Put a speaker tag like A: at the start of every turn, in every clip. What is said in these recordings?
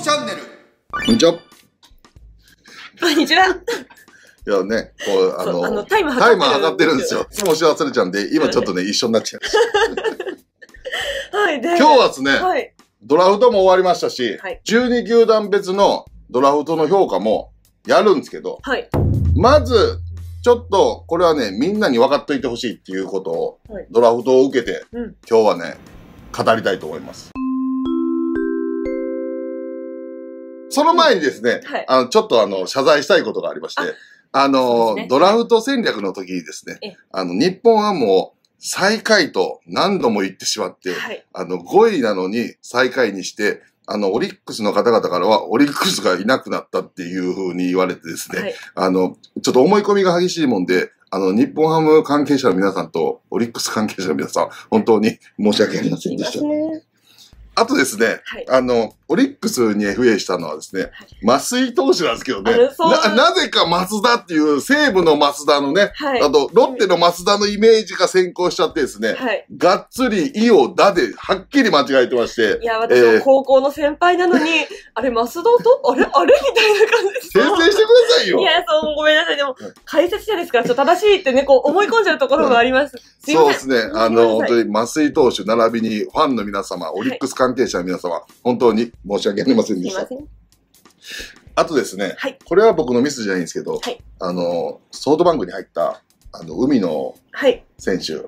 A: チャンネル。こんにちは。こんにちは。い
B: やね、こう、あの、あのタイマー測ってるんですよ。いつも押し忘れちゃうんで、今ちょっとね、一緒になっちゃいまし
A: た。はい、で。今日はですね、はい、
B: ドラフトも終わりましたし、はい、12球団別のドラフトの評価もやるんですけど、はい、まず、ちょっと、これはね、みんなに分かっといてほしいっていうことを、はい、ドラフトを受けて、うん、今日はね、語りたいと思います。その前にですね、はい、あの、ちょっとあの、謝罪したいことがありまして、あの、ね、ドラフト戦略の時にですね、あの、日本ハムを最下位と何度も言ってしまって、はい、あの、5位なのに最下位にして、あの、オリックスの方々からは、オリックスがいなくなったっていうふうに言われてですね、はい、あの、ちょっと思い込みが激しいもんで、あの、日本ハム関係者の皆さんと、オリックス関係者の皆さん、本当に申し訳ありませんでした。あとですね、はい、あの、オリックスに FA したのはですね、麻井投手なんですけどね、な、なぜか松田っていう西武の松田のね、はい、あと、ロッテの松田のイメージが先行しちゃってですね、はい、がっつり、いを、だで、はっきり間違えてまして。いや、私は高
A: 校の先輩なのに、えー、あれ、松田と、あれ、あれみたいな感じで。先生してくださいよ。いや、そう、ごめんなさい。でも、解説者ですから、ちょっと正しいってね、こう、思い込んじゃうところもあります。すそうですね。あの、本当に、
B: 麻井投手並びに、ファンの皆様、オリックス関係者の皆様、はい、本当に申し訳ありませんでした。あとですね、はい、これは僕のミスじゃないんですけど、はい、あの、ソードバンクに入った、あの、海の選手、はい、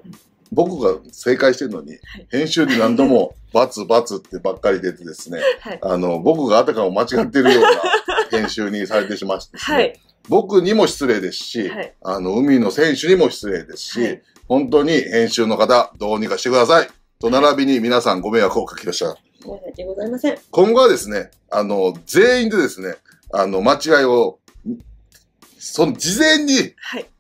B: 僕が正解してるのに、編集で何度も、バツバツってばっかり出てですね、あの、僕があたかも間違ってるような編集にされてしましてです僕にも失礼ですし、あの、海の選手にも失礼ですし、本当に編集の方、どうにかしてください。と並びに皆さんご迷惑をかけました。申し訳ございません。今後はですね、あの、全員でですね、あの、間違いを、その事前に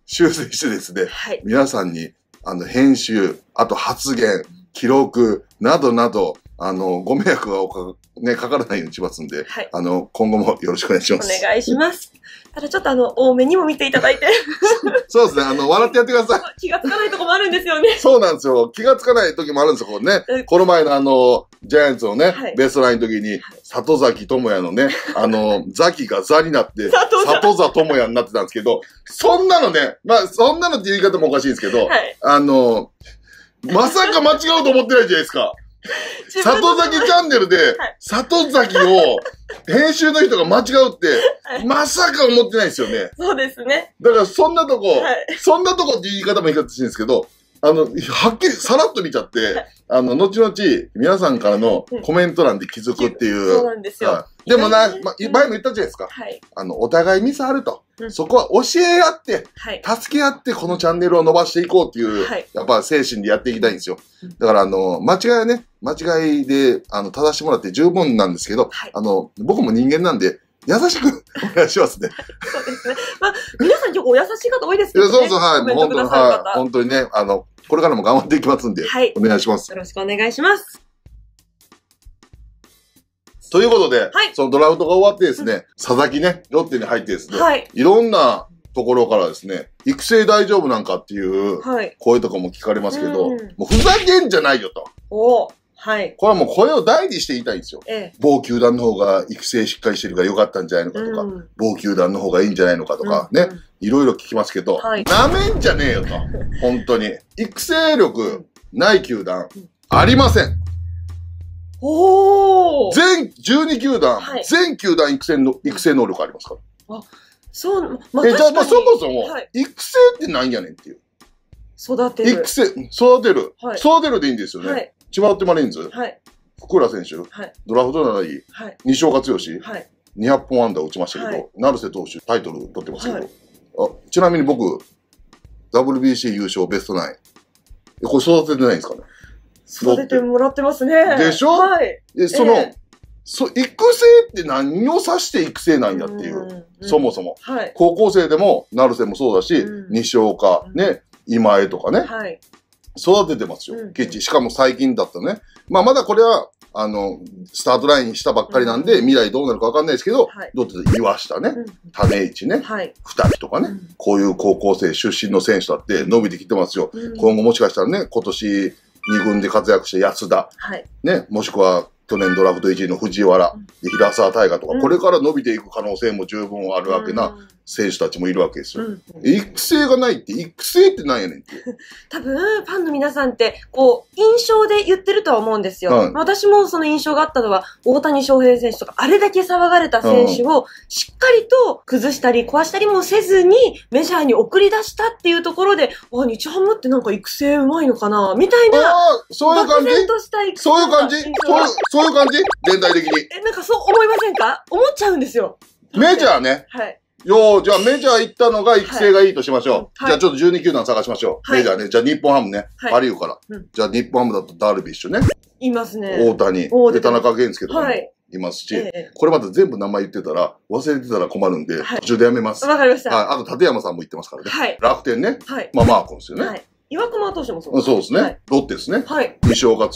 B: 修正してですね、はい、皆さんに、あの、編集、あと発言、記録などなど、あの、ご迷惑がおかね、かからないようにしますんで、はい、あの、今後もよろしくお願いします。お
A: 願いします。ただちょっとあの、多めにも見ていただいて。
B: そうですね、あの、笑ってやってください。気がつかないとこもあるんですよね。そうなんですよ。気がつかない時もあるんですよ、これね。この前のあの、ジャイアンツのね、はい、ベストラインの時に、里崎智也のね、あの、ザキがザになって、里崎智也になってたんですけど、そんなのね、まあ、そんなのって言い方もおかしいんですけど、はい、あの、まさか間違うと思ってないじゃないですか。里崎チャンネルで、里崎を、編集の人が間違うって、まさか思ってないですよね。
A: そうですね。
B: だから、そんなとこ、そんなとこって言い方もいいかもしれないですけど、あの、はっきり、さらっと見ちゃって、あの、後々、皆さんからのコメント欄で気づくっていう。そうなんですよ。はい、でもな、ま、前も言ったじゃないですか。はい。あの、お互いミスあると。そこは教え合って、はい、助け合って、このチャンネルを伸ばしていこうっていう、はい、やっぱ精神でやっていきたいんですよ。だから、あの、間違いはね、間違いで、あの、正してもらって十分なんですけど、はい、あの、僕も人間なんで、優しくお願いしますね。そうで
A: すね。まあ、皆さん結構お優しい方多いですけどね。そうそう、はい。本当に、はい。本
B: 当にね、あの、これからも頑張っていきますんで、はい、お願いします。よ
A: ろしくお願いします。
B: ということで、はい、そのドラフトが終わってですね、佐々木ね、ロッテに入ってですね、はい、いろんなところからですね、育成大丈夫なんかっていう声とかも聞かれますけど、はいもうふざけんじゃないよ
A: と。
B: はい。これはもう声を大にして言いたいんですよ。ええ、某球団の方が育成しっかりしてるから良かったんじゃないのかとか、うん、某球団の方がいいんじゃないのかとか、ね、いろいろ聞きますけど、はい、なめんじゃねえよと。本当に。育成力ない球団、ありません。
A: おお。全
B: 12球団、はい、全球団育成の、育成能力ありますか
A: ら。あ、そう、まあ、え、じゃあ、まあ、そもそも、はい、
B: 育成ってなんやねんっていう。育てる。育成、育てる。はい、育てるでいいんですよね。はい、千葉ロッテマリーンズ、はい、福浦選手、はい、ドラフト7位、はい、西岡剛、はい、200本安打打ちましたけど、はい、成瀬投手、タイトル取ってますけど、はい、あちなみに僕、WBC 優勝ベストナイン。これ育ててないんですかね育てても
A: らってますね。でしょはい。で、その、え
B: ーそ育成って何を指して育成なんだっていう、うんそもそも、はい、高校生でも成瀬もそうだし、うん、西岡ね、今江とかね、はい、育ててますよ、ケチ。しかも最近だったね。まあまだこれは、あの、スタートラインしたばっかりなんで、未来どうなるかわかんないですけど、どうって岩下ね、種市ね、二木とかね、こういう高校生出身の選手だって伸びてきてますよ。今後もしかしたらね、今年2軍で活躍して安田、ね、もしくは去年ドラフト1位の藤原、平沢大河とか、これから伸びていく可能性も十分あるわけな選手たちもいるわけですよ。うんうん、育成がないって、育成ってなんやねんって。
A: 多分、ファンの皆さんって、こう、印象で言ってるとは思うんですよ。はい、私もその印象があったのは、大谷翔平選手とか、あれだけ騒がれた選手を、しっかりと崩したり壊したりもせずに、メジャーに送り出したっていうところで、あ、日ハムってなんか育成うまいのかなみたいな。そういう感じそういう感じそういう感じ全体的に。え、なんかそう思いませんか思っちゃうんですよ。
B: メジャーね。はい。よじゃあメジャー行ったのが育成がいいとしましょう。はい、じゃあちょっと12球団探しましょう。はい、メジャーね。じゃあ日本ハムね。はい、パリウから。うん、じゃあ日本ハムだとダルビッシュね。
A: いますね。大
B: 谷。で、田中健介とかもいますし、これまた全部名前言ってたら、忘れてたら困るんで、途中でやめます。わかりました。はい。あと、立山さんも言ってますからね。はい。楽天ね。はい。まあ、マーコですよね。はい。
A: 岩隈投手もそうですね。そうですね。
B: ロッテですね。はい。西岡剛。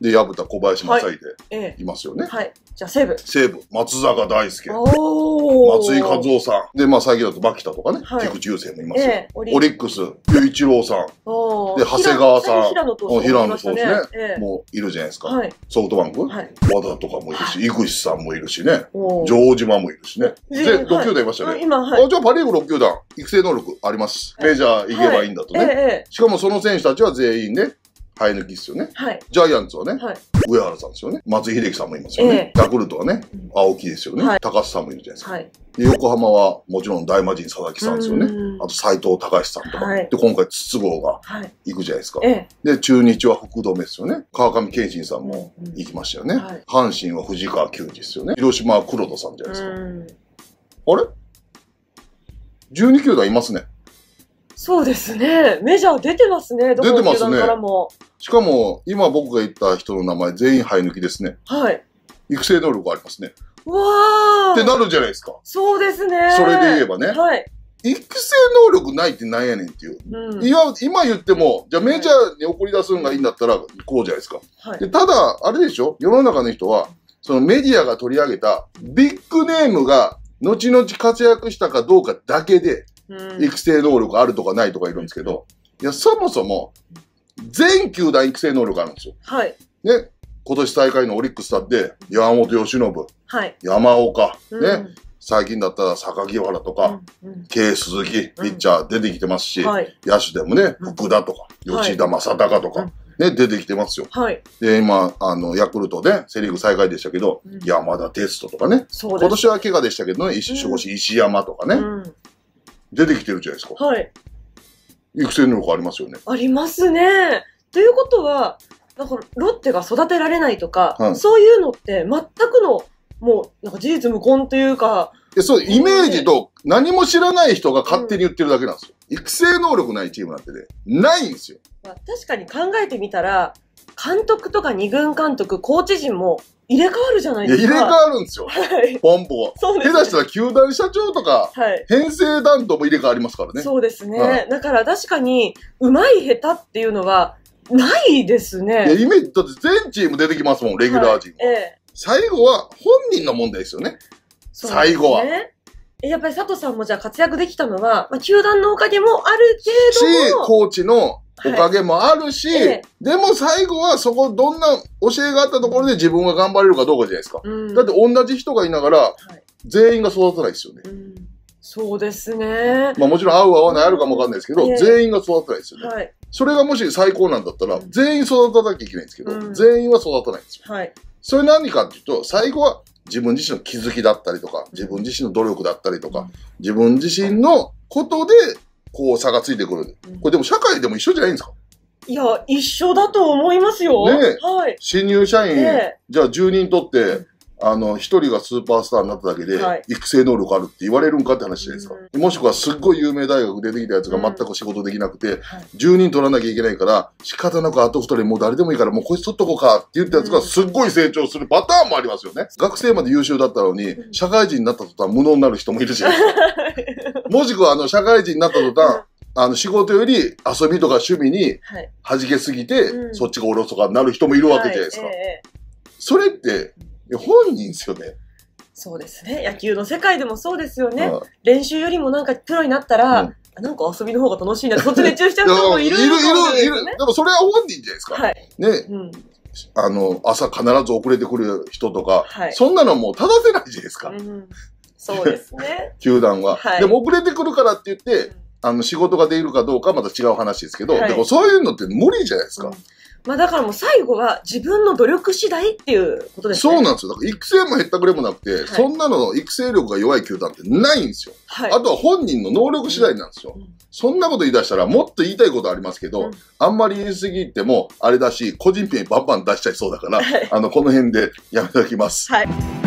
B: で、薮田小林正秀。
A: い。いますよね。はい。じゃあ
B: 西武。西武、松坂大輔。
A: 松井和夫
B: さん。で、まあ最近だと牧田とかね、はい、菊池雄星もいますよ、えー、オリックス、雄一郎さん。で、
A: 長谷川さん。平野投手、ね。平野投手ね、も
B: ういるじゃないですか。はい、ソフトバンク、はい、和田とかもいるし、井口さんもいるしね。城島もいるしね。で、6球団いましたね。今、はい。じゃあパリーグ6球団、育成能力あります。メジャー行けばいいんだとね。しかもその選手たちは全員ね、生え抜きですよね。はい。ジャイアンツはね、はい、上原さんですよね。松井秀喜さんもいますよね。えー、クルトはね、青木ですよね。はい、高須さんもいるじゃないですか。はい、で横浜はもちろん大魔神佐々木さんですよね。あと斎藤隆さんとか。はい、で、今回筒香が行くじゃないですか。はい、で、中日は福留ですよね。川上健信さんも行きましたよね。はい、阪神は藤川球児ですよね。広島は黒田さんじゃな
A: いですか。
B: あれ ?12 球団いますね。
A: そうですね。メジャー出てますね。どこます団からも。ね、
B: しかも、今僕が言った人の名前全員生え抜きですね。はい。育成能力ありますね。
A: わーってなるじゃないですか。そうですね。それで言えばね。はい。
B: 育成能力ないってなんやねんっていう、うん、今言ってもじゃあメジャーに送り出すのがいいんだったらこうじゃないですか、はい、でただあれでしょ世の中の人はそのメディアが取り上げたビッグネームが後々活躍したかどうかだけで育成能力あるとかないとかいるんですけど、いや、そもそも、全球団育成能力あるんですよ。はい。ね。今年大会のオリックスだって、山本由伸、はい、山岡、うん、ね。最近だったら榊原とか、うんうん、K 鈴木、ピッチャー出てきてますし、うんはい、野手でもね、福田とか、吉田正尚とか、はいね、出てきてますよ。はい。で、今、あの、ヤクルトで、セリーグ最下位でしたけど、うん、山田哲人とかね。そうです。今年は怪我でしたけどね、石、守護石山とかね、うん、出てきてるじゃないですか。はい。育成能力ありますよね。
A: ありますね。ということは、なんかロッテが育てられないとか、はいそういうのって全くの、もう、なんか事実無根というか、
B: でそう、イメージと何も知らない人が勝手に言ってるだけなんですよ。育成能力ないチームなんてね、ないんですよ。
A: まあ、確かに考えてみたら、監督とか二軍監督、コーチ陣も入れ替わるじゃないですか。入れ替わるんですよ。はい。
B: ポンポは。そうです、ね、下手したら球団社長とか、はい。編成担当も入れ替わりますからね。そ
A: うですね。だから確かに、うまい下手っていうのは、ないですね。いや、イメ
B: ージ、だって全チーム出てきますもん、レギュラー陣ええ。最後は本人の問題ですよね。最後は。
A: やっぱり佐藤さんもじゃあ活躍できたのは、まあ、球団のおかげもある程度し、コ
B: ーチのおかげもあるし、はいでも最後はそこどんな教えがあったところで自分が頑張れるかどうかじゃないですか。うん、だって同じ人がいながら、全員が育たないですよね。うん、
A: そうですね。まあも
B: ちろん合う合わないあるかもわかんないですけど、全員が育たないですよね、はい。それがもし最高なんだったら、全員育たなきゃいけないんですけど、全員は育たないんですよ。はい、それ何かっていうと、最後は自分自身の気づきだったりとか、自分自身の努力だったりとか、自分自身のことでこう差がついてくる。これでも社会でも一緒じゃないんですか
A: いや、一緒だと思いますよ。ねはい。
B: 新入社員、じゃあ10人とって、あの、一人がスーパースターになっただけで、育成能力あるって言われるんかって話じゃないですか。もしくはすっごい有名大学出てきたやつが全く仕事できなくて、10人取らなきゃいけないから、仕方なくあと二人もう誰でもいいからもうこいつ取っとこうかって言ったやつがすっごい成長するパターンもありますよね。学生まで優秀だったのに、社会人になった途端無能になる人もいるじゃないですか。もしくはあの、社会人になった途端、あの、仕事より遊びとか趣味に弾けすぎて、そっちがおろそかになる人もいるわけじゃないですか。それって、本人ですよね。
A: そうですね。野球の世界でもそうですよね。練習よりもなんかプロになったら、うんなんか遊びの方が楽しいなって、そっち熱
B: 中しちゃう人もいる、いる、いる、いる。でもそれは本人じゃないですか。はい。ね。うん。あの、朝必ず遅れてくる人とか、はい、そんなのもう正せないじゃないですか。うん、そうですね。球団は、はい、でも遅れてくるからって言って、あの、仕事ができるかどうかまた違う話ですけど、はい、でもそういうのって無理じゃないですか。うん
A: まあだからもう最後は自分の努力次第っていうことですね。そうなんで
B: すよ。だから育成も減ったくれもなくて、はい、そんなの育成力が弱い球団ってないんですよ。はい、あとは本人の能力次第なんですよ、うん、そんなこと言い出したらもっと言いたいことありますけど、うん、あんまり言いすぎてもあれだし、個人ペンバンバン出しちゃいそうだから、はい、あの、この辺でやめときます。
A: はい。